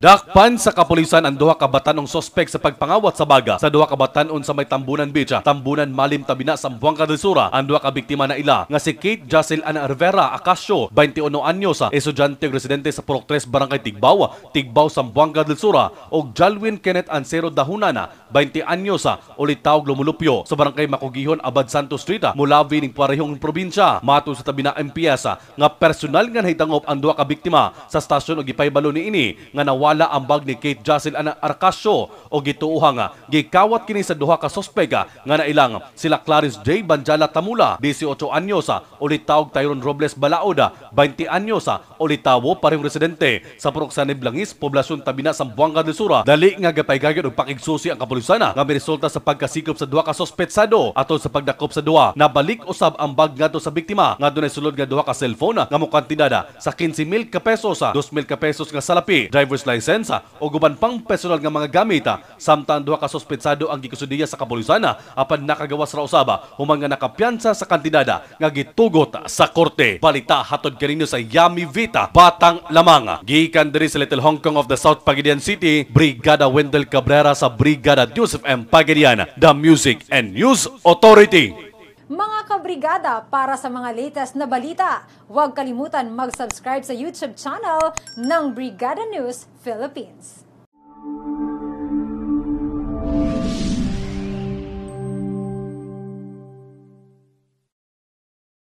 Dakpan sa kapulisan ang duha ka batanong sospek sa pagpangawat sa baga sa duha ka on sa may Tambunan Beach, Tambunan Malim Tabina sa Buanga del Sura. Ang duha ka biktima na ila nga si Kate Jacil Ana Rivera Acacio, 21 anyos, estudyante residente sa Purok 3 Barangay Tigbaw, Tigbaw sa Buanga del Sura ug Jalwin Kenneth Ansero Dahunana, 20 anyos, ulitaw lumulupyo sa Barangay Makugihon Abad Santos Street mula bining parehong probinsya. Mato sa Tabina na MPS nga personal nga hitangop ang duha ka biktima sa stasyon og ipaybalo ni ini nga nawa nawala ang bag ni Kate Jocelyn ana Arcasio o gituoha nga ah, gikawat kini sa duha ka suspeka ah, nga nailang sila Clarice J Banjala Tamula 18 anyos o ah, litawog Tyron Robles Balaoda 20 anyos o tawo parehong residente sa Purok Blangis Langis poblasyon Tabina Buanga del Sur dali nga gapaygayon og pakigsusi ang kapulisan nga miresulta sa pagkasikop sa duha ka suspetsado ato sa pagdakop sa duha nabalik usab ang bag ngadto sa biktima nga dunay sulod nga duha ka cellphone nga mo sa 15,000 ka pesos 2,000 ka pesos nga salapi driver's license lisensya o guban pang personal nga mga gamita samtang duha ka suspensado ang gikusudiya sa kapolisan apan nakagawas ra usaba human nga nakapiyansa sa kandidada nga gitugot sa korte. Balita hatod kanino sa Yami Vita, Batang Lamang Gikan diri sa Little Hong Kong of the South Pagadian City, Brigada Wendell Cabrera sa Brigada Joseph M. Pagadian, The Music and News Authority. Brigada para sa mga latest na balita. Huwag kalimutan mag-subscribe sa YouTube channel ng Brigada News Philippines.